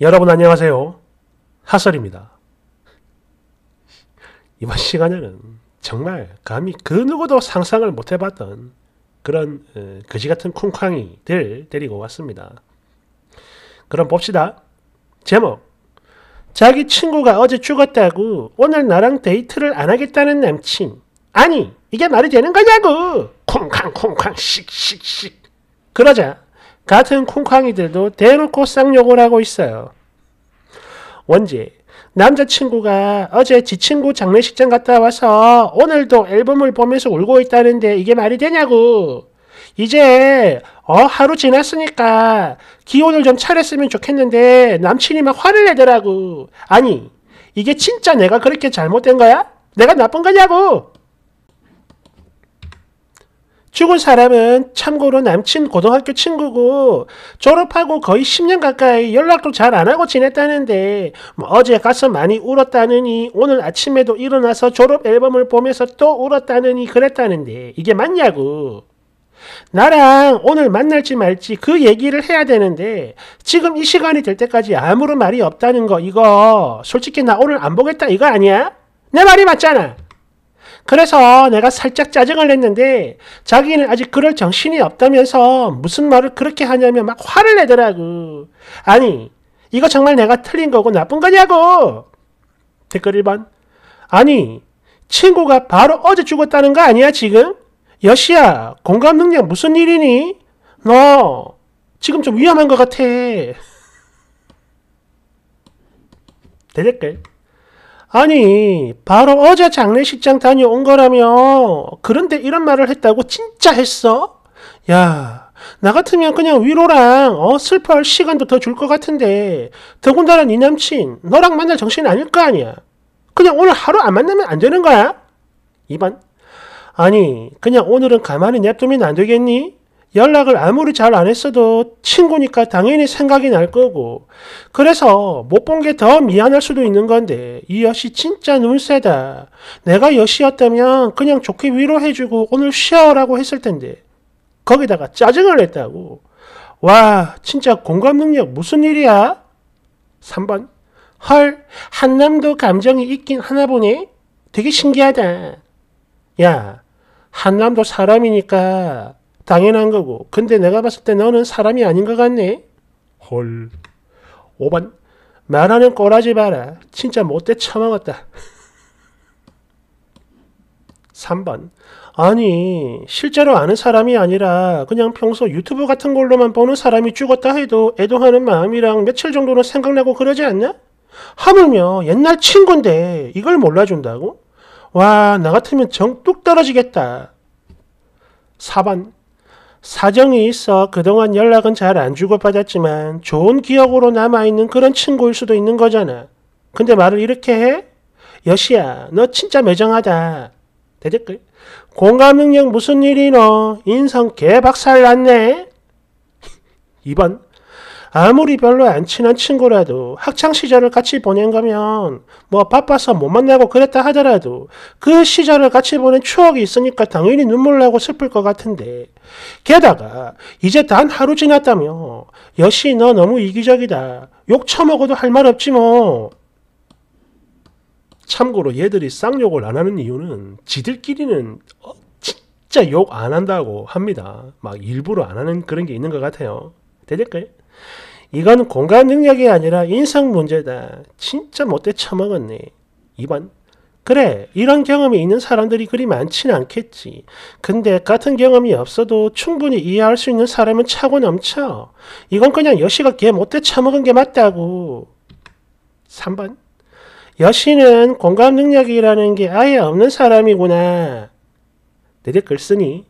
여러분 안녕하세요. 하설입니다. 이번 시간에는 정말 감히 그 누구도 상상을 못 해봤던 그런 그지같은 쿵쾅이들 데리고 왔습니다. 그럼 봅시다. 제목 자기 친구가 어제 죽었다고 오늘 나랑 데이트를 안 하겠다는 남친 아니 이게 말이 되는 거냐고 쿵쾅쿵쾅 씩씩씩 그러자 같은 쿵쾅이들도 대놓고 쌍욕을 하고 있어요. 원지, 남자친구가 어제 지 친구 장례식장 갔다 와서 오늘도 앨범을 보면서 울고 있다는데 이게 말이 되냐고. 이제 어 하루 지났으니까 기온을 좀 차렸으면 좋겠는데 남친이 막 화를 내더라고. 아니 이게 진짜 내가 그렇게 잘못된 거야? 내가 나쁜 거냐고. 죽은 사람은 참고로 남친 고등학교 친구고 졸업하고 거의 10년 가까이 연락도 잘 안하고 지냈다는데 뭐 어제 가서 많이 울었다느니 오늘 아침에도 일어나서 졸업 앨범을 보면서 또 울었다느니 그랬다는데 이게 맞냐고. 나랑 오늘 만날지 말지 그 얘기를 해야 되는데 지금 이 시간이 될 때까지 아무런 말이 없다는 거 이거 솔직히 나 오늘 안 보겠다 이거 아니야? 내 말이 맞잖아. 그래서 내가 살짝 짜증을 냈는데 자기는 아직 그럴 정신이 없다면서 무슨 말을 그렇게 하냐며 막 화를 내더라고. 아니, 이거 정말 내가 틀린 거고 나쁜 거냐고! 댓글 1번. 아니, 친구가 바로 어제 죽었다는 거 아니야, 지금? 여시야, 공감 능력 무슨 일이니? 너, 지금 좀 위험한 것 같아. 대댓글. 아니 바로 어제 장례식장 다녀온 거라며 그런데 이런 말을 했다고 진짜 했어? 야 나 같으면 그냥 위로랑 어, 슬퍼할 시간도 더 줄 것 같은데 더군다나 네 남친 너랑 만날 정신 아닐 거 아니야 그냥 오늘 하루 안 만나면 안 되는 거야? 2번 아니 그냥 오늘은 가만히 냅두면 안 되겠니? 연락을 아무리 잘 안 했어도 친구니까 당연히 생각이 날 거고 그래서 못 본 게 더 미안할 수도 있는 건데 이 여시 진짜 눈세다. 내가 여시였다면 그냥 좋게 위로해주고 오늘 쉬어라고 했을 텐데 거기다가 짜증을 냈다고. 와 진짜 공감 능력 무슨 일이야? 3번 헐 한남도 감정이 있긴 하나 보네. 되게 신기하다. 야 한남도 사람이니까 당연한 거고. 근데 내가 봤을 때 너는 사람이 아닌 것 같네. 헐. 5번. 말하는 꼬라지 봐라. 진짜 못돼 처먹었다. 3번. 아니, 실제로 아는 사람이 아니라 그냥 평소 유튜브 같은 걸로만 보는 사람이 죽었다 해도 애도하는 마음이랑 며칠 정도는 생각나고 그러지 않냐? 하물며 옛날 친구인데 이걸 몰라준다고? 와, 나 같으면 정뚝 떨어지겠다. 4번. 사정이 있어 그동안 연락은 잘 안 주고받았지만 좋은 기억으로 남아있는 그런 친구일 수도 있는 거잖아. 근데 말을 이렇게 해? 여시야, 너 진짜 매정하다. 대댓글. 공감 능력 무슨 일이노? 인성 개박살 났네? 2번. 아무리 별로 안 친한 친구라도 학창 시절을 같이 보낸 거면 뭐 바빠서 못 만나고 그랬다 하더라도 그 시절을 같이 보낸 추억이 있으니까 당연히 눈물 나고 슬플 것 같은데 게다가 이제 단 하루 지났다며 여시 너 너무 이기적이다 욕 처먹어도 할 말 없지 뭐 참고로 얘들이 쌍욕을 안 하는 이유는 지들끼리는 어, 진짜 욕 안 한다고 합니다 막 일부러 안 하는 그런 게 있는 것 같아요 되니까요 이건 공간 능력이 아니라 인성 문제다. 진짜 못돼 처먹었네. 2번. 그래, 이런 경험이 있는 사람들이 그리 많진 않겠지. 근데 같은 경험이 없어도 충분히 이해할 수 있는 사람은 차고 넘쳐. 이건 그냥 여시가 개 못돼 처먹은 게 맞다고. 3번. 여신는 공감 능력이라는 게 아예 없는 사람이구나. 내댓글 쓰니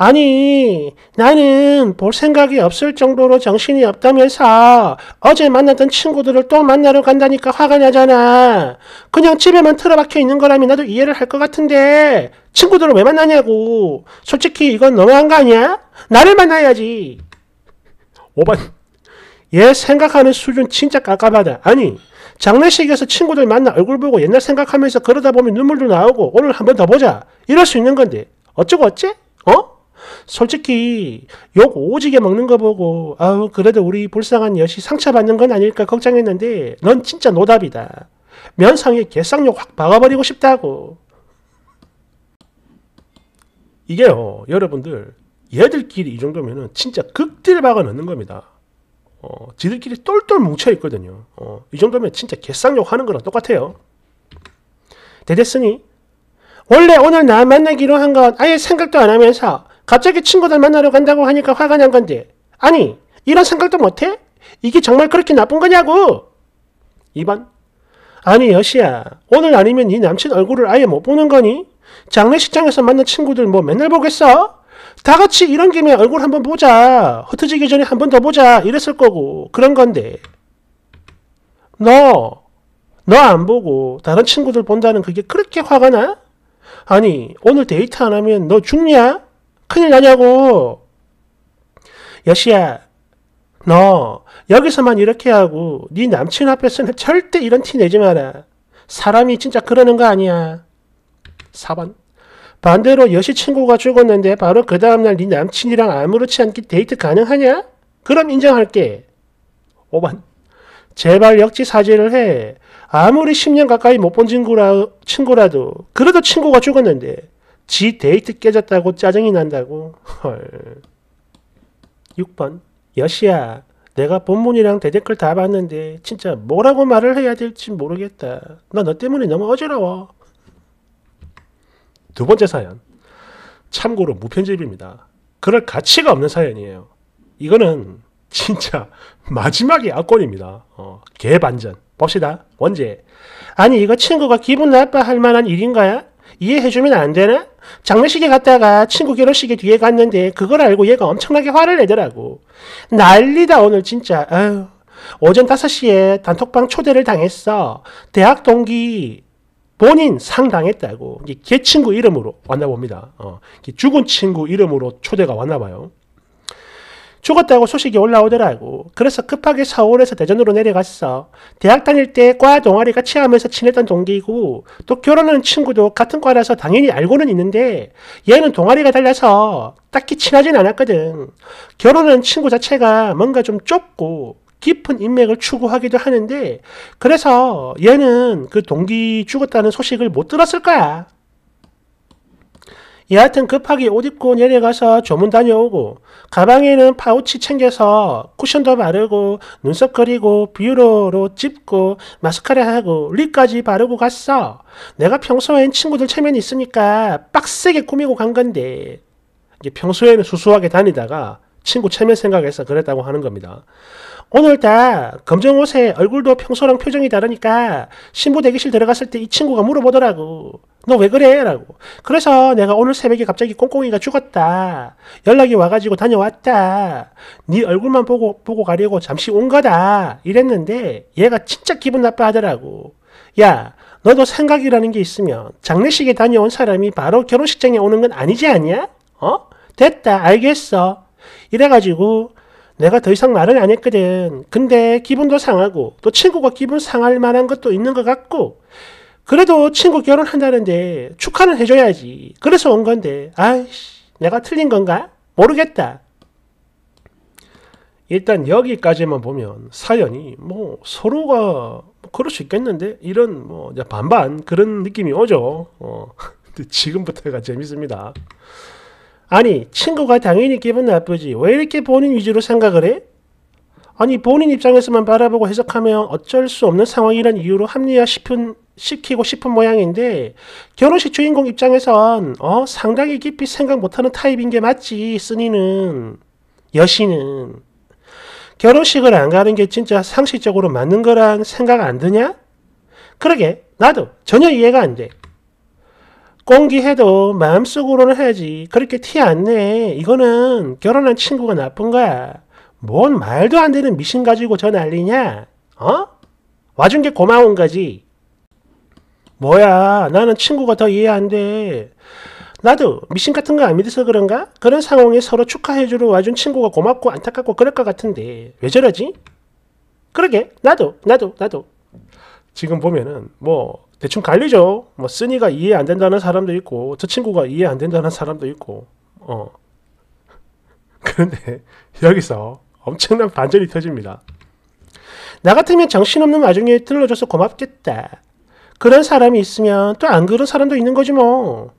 아니, 나는 볼 생각이 없을 정도로 정신이 없다면서 어제 만났던 친구들을 또 만나러 간다니까 화가 나잖아. 그냥 집에만 틀어박혀 있는 거라면 나도 이해를 할 것 같은데 친구들을 왜 만나냐고. 솔직히 이건 너무한 거 아니야? 나를 만나야지. 5번. 얘 생각하는 수준 진짜 깝깝하다. 아니, 장례식에서 친구들 만나 얼굴 보고 옛날 생각하면서 그러다 보면 눈물도 나오고 오늘 한 번 더 보자. 이럴 수 있는 건데. 어쩌고 어째? 어? 솔직히 욕 오지게 먹는 거 보고 아우 그래도 우리 불쌍한 여시 상처받는 건 아닐까 걱정했는데 넌 진짜 노답이다. 면상에 개쌍욕 확 박아버리고 싶다고. 이게요 여러분들 얘들끼리 이 정도면은 진짜 극딜 박아 넣는 겁니다. 어, 지들끼리 똘똘 뭉쳐 있거든요. 어, 이 정도면 진짜 개쌍욕 하는 거랑 똑같아요. 대대스니 원래 오늘 나 만나기로 한 건 아예 생각도 안 하면서 갑자기 친구들 만나러 간다고 하니까 화가 난 건데 아니 이런 생각도 못해? 이게 정말 그렇게 나쁜 거냐고 2번 아니 여시야 오늘 아니면 네 남친 얼굴을 아예 못 보는 거니? 장례식장에서 만난 친구들 뭐 맨날 보겠어? 다 같이 이런 김에 얼굴 한 번 보자 흩어지기 전에 한 번 더 보자 이랬을 거고 그런 건데 너 너 안 보고 다른 친구들 본다는 그게 그렇게 화가 나? 아니 오늘 데이트 안 하면 너 죽냐? 큰일 나냐고. 여시야, 너 여기서만 이렇게 하고 네 남친 앞에서는 절대 이런 티 내지 마라. 사람이 진짜 그러는 거 아니야. 4번. 반대로 여시 친구가 죽었는데 바로 그 다음날 네 남친이랑 아무렇지 않게 데이트 가능하냐? 그럼 인정할게. 5번. 제발 역지사죄를 해. 아무리 10년 가까이 못 본 친구라, 친구라도 그래도 친구가 죽었는데 지 데이트 깨졌다고 짜증이 난다고. 헐. 6번. 여시야. 내가 본문이랑 대댓글 다 봤는데 진짜 뭐라고 말을 해야 될지 모르겠다. 나 너 때문에 너무 어지러워. 두 번째 사연. 참고로 무편집입니다. 그럴 가치가 없는 사연이에요. 이거는 진짜 마지막의 악권입니다. 어, 개반전. 봅시다. 원제. 아니 이거 친구가 기분 나빠할 만한 일인가야? 이해해주면 안 되나? 장례식에 갔다가 친구 결혼식에 뒤에 갔는데 그걸 알고 얘가 엄청나게 화를 내더라고. 난리다 오늘 진짜. 아유, 오전 5시에 단톡방 초대를 당했어. 대학 동기 본인 상당했다고. 걔 친구 이름으로 왔나 봅니다. 어, 죽은 친구 이름으로 초대가 왔나 봐요. 죽었다고 소식이 올라오더라고. 그래서 급하게 서울에서 대전으로 내려갔어. 대학 다닐 때 과 동아리가 치하면서 친했던 동기이고 또 결혼하는 친구도 같은 과라서 당연히 알고는 있는데 얘는 동아리가 달라서 딱히 친하진 않았거든. 결혼하는 친구 자체가 뭔가 좀 좁고 깊은 인맥을 추구하기도 하는데 그래서 얘는 그 동기 죽었다는 소식을 못 들었을 거야. 여하튼 급하게 옷 입고 내려가서 조문 다녀오고 가방에는 파우치 챙겨서 쿠션도 바르고 눈썹 그리고 뷰러로 찝고 마스카라 하고 립까지 바르고 갔어. 내가 평소엔 친구들 체면이 있으니까 빡세게 꾸미고 간 건데 이제 평소에는 수수하게 다니다가 친구 체면 생각해서 그랬다고 하는 겁니다. 오늘 다 검정 옷에 얼굴도 평소랑 표정이 다르니까 신부 대기실 들어갔을 때 이 친구가 물어보더라고. 너 왜 그래? 라고. 그래서 내가 오늘 새벽에 갑자기 꽁꽁이가 죽었다. 연락이 와가지고 다녀왔다. 네 얼굴만 보고, 보고 가려고 잠시 온 거다. 이랬는데 얘가 진짜 기분 나빠하더라고. 야, 너도 생각이라는 게 있으면 장례식에 다녀온 사람이 바로 결혼식장에 오는 건 아니지 않냐? 어? 됐다. 알겠어. 이래가지고 내가 더 이상 말을 안 했거든. 근데 기분도 상하고 또 친구가 기분 상할 만한 것도 있는 것 같고 그래도 친구 결혼한다는데 축하는 해줘야지. 그래서 온 건데 아이씨 내가 틀린 건가? 모르겠다. 일단 여기까지만 보면 사연이 뭐 서로가 뭐 그럴 수 있겠는데 이런 뭐 반반 그런 느낌이 오죠. 어, 지금부터가 재밌습니다. 아니 친구가 당연히 기분 나쁘지 왜 이렇게 본인 위주로 생각을 해? 아니 본인 입장에서만 바라보고 해석하면 어쩔 수 없는 상황이란 이유로 합리화 싶은, 시키고 싶은 모양인데 결혼식 주인공 입장에선 어 상당히 깊이 생각 못하는 타입인 게 맞지 쓰니는 여신은 결혼식을 안 가는 게 진짜 상식적으로 맞는 거란 생각 안 드냐? 그러게 나도 전혀 이해가 안 돼. 공기해도 마음속으로는 하지. 그렇게 티 안 내. 이거는 결혼한 친구가 나쁜 거야. 뭔 말도 안 되는 미신 가지고 저 난리냐? 어? 와준 게 고마운 거지. 뭐야, 나는 친구가 더 이해 안 돼. 나도 미신 같은 거 안 믿어서 그런가? 그런 상황에 서로 축하해주러 와준 친구가 고맙고 안타깝고 그럴 것 같은데 왜 저러지? 그러게 나도 나도 나도 지금 보면은 뭐 대충 갈리죠. 뭐 쓰니가 이해 안 된다는 사람도 있고 저 친구가 이해 안 된다는 사람도 있고 어 그런데 여기서 엄청난 반전이 터집니다. 나 같으면 정신없는 와중에 들러줘서 고맙겠다. 그런 사람이 있으면 또 안 그런 사람도 있는 거지 뭐.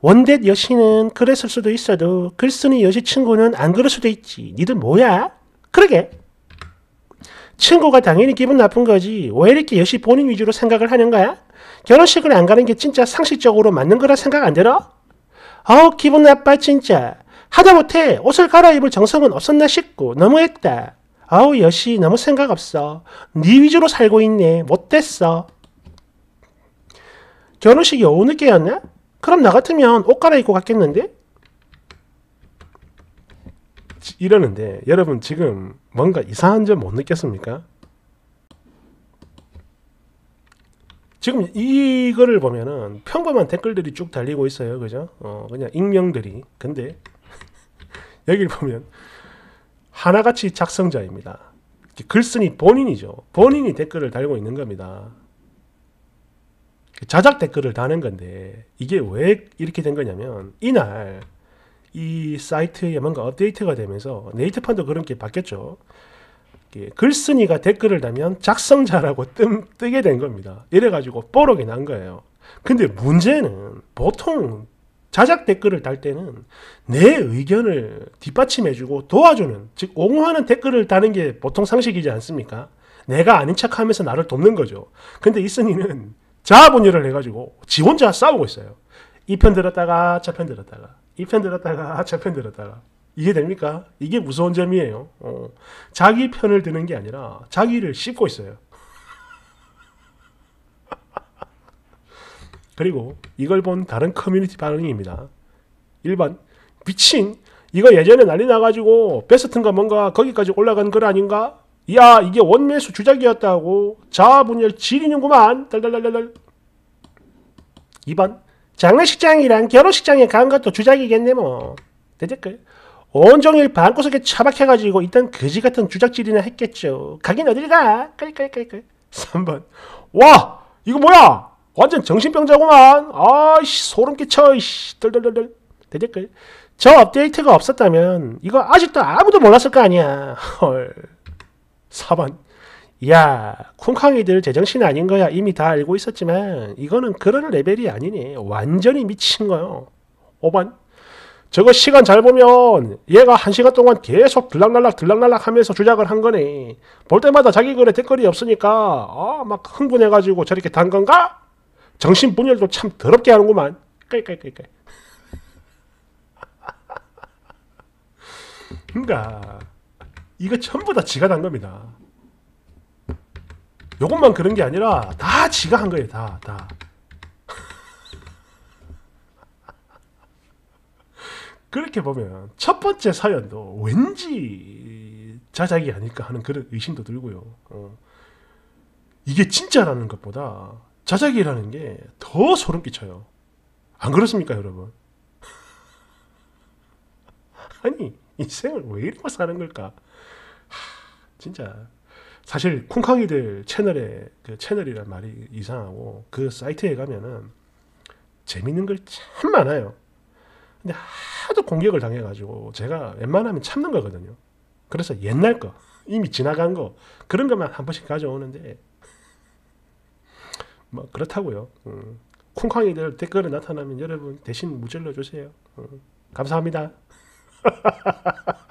원댓 여신은 그랬을 수도 있어도 글쓴이 여신 친구는 안 그럴 수도 있지. 니들 뭐야? 그러게. 친구가 당연히 기분 나쁜 거지. 왜 이렇게 역시 본인 위주로 생각을 하는 거야? 결혼식을 안 가는 게 진짜 상식적으로 맞는 거라 생각 안 들어? 아우 기분 나빠 진짜. 하다못해 옷을 갈아입을 정성은 없었나 싶고 너무했다. 아우 여시 너무 생각 없어. 네 위주로 살고 있네. 못됐어. 결혼식이 오후 늦게였나? 그럼 나 같으면 옷 갈아입고 갔겠는데? 이러는데 여러분 지금 뭔가 이상한 점 못 느꼈습니까? 지금 이거를 보면은 평범한 댓글들이 쭉 달리고 있어요. 그죠? 어, 그냥 익명들이. 근데 여기를 보면 하나같이 작성자입니다. 글쓴이 본인이죠. 본인이 댓글을 달고 있는 겁니다. 자작 댓글을 다는 건데 이게 왜 이렇게 된 거냐면 이날 이 사이트에 뭔가 업데이트가 되면서 네이트판도 그런 게 바뀌었죠. 글쓴이가 댓글을 달면 작성자라고 뜸, 뜨게 된 겁니다. 이래가지고 뽀록이 난 거예요. 근데 문제는 보통 자작 댓글을 달 때는 내 의견을 뒷받침해주고 도와주는, 즉, 옹호하는 댓글을 다는 게 보통 상식이지 않습니까? 내가 아닌 척 하면서 나를 돕는 거죠. 근데 이쓴이는 자아분열을 해가지고 지 혼자 싸우고 있어요. 이 편 들었다가 저 편 들었다가. 이편 들었다가 아, 저편 들었다가 이게 됩니까? 이게 무서운 점이에요. 어, 자기 편을 드는 게 아니라 자기를 씹고 있어요. 그리고 이걸 본 다른 커뮤니티 반응입니다. 1번 미친 이거 예전에 난리 나가지고 베스트인가 뭔가 거기까지 올라간 걸 아닌가? 이야 이게 원매수 주작이었다고 자분열 지리는구만 달달달달달 2번 장례식장이랑 결혼식장에 간 것도 주작이겠네 뭐 대댓글 그. 온종일 방구석에 처박혀가지고 일단 거지 같은 주작질이나 했겠죠 가긴 어딜 가 끌끌끌끌 3번 와 이거 뭐야 완전 정신병자구만 아씨 소름 끼쳐 이씨 덜덜덜덜 대댓글 그. 저 업데이트가 없었다면 이거 아직도 아무도 몰랐을 거 아니야 헐 4번 야 쿵쾅이들 제정신 아닌 거야 이미 다 알고 있었지만 이거는 그런 레벨이 아니니 완전히 미친 거요 5번 저거 시간 잘 보면 얘가 한 시간 동안 계속 들락날락 들락날락 하면서 주작을 한 거네 볼 때마다 자기 글에 댓글이 없으니까 아, 막 흥분해가지고 저렇게 단 건가? 정신 분열도 참 더럽게 하는구만 이이 깔깔깔깔 그러니까 이거 전부 다 지가 난 겁니다 요것만 그런 게 아니라 다 지가 한 거예요. 다 다. 그렇게 보면 첫 번째 사연도 왠지 자작이 아닐까 하는 그런 의심도 들고요. 어. 이게 진짜라는 것보다 자작이라는 게 더 소름 끼쳐요. 안 그렇습니까, 여러분? 아니, 인생을 왜 이러고 사는 걸까? 하, 진짜 사실 콩캉이들 채널에 그 채널이란 말이 이상하고 그 사이트에 가면은 재밌는 걸 참 많아요. 근데 하도 공격을 당해가지고 제가 웬만하면 참는 거거든요. 그래서 옛날 거 이미 지나간 거 그런 것만 한 번씩 가져오는데 뭐 그렇다고요. 음. 콩캉이들 댓글에 나타나면 여러분 대신 무질러 주세요. 음. 감사합니다.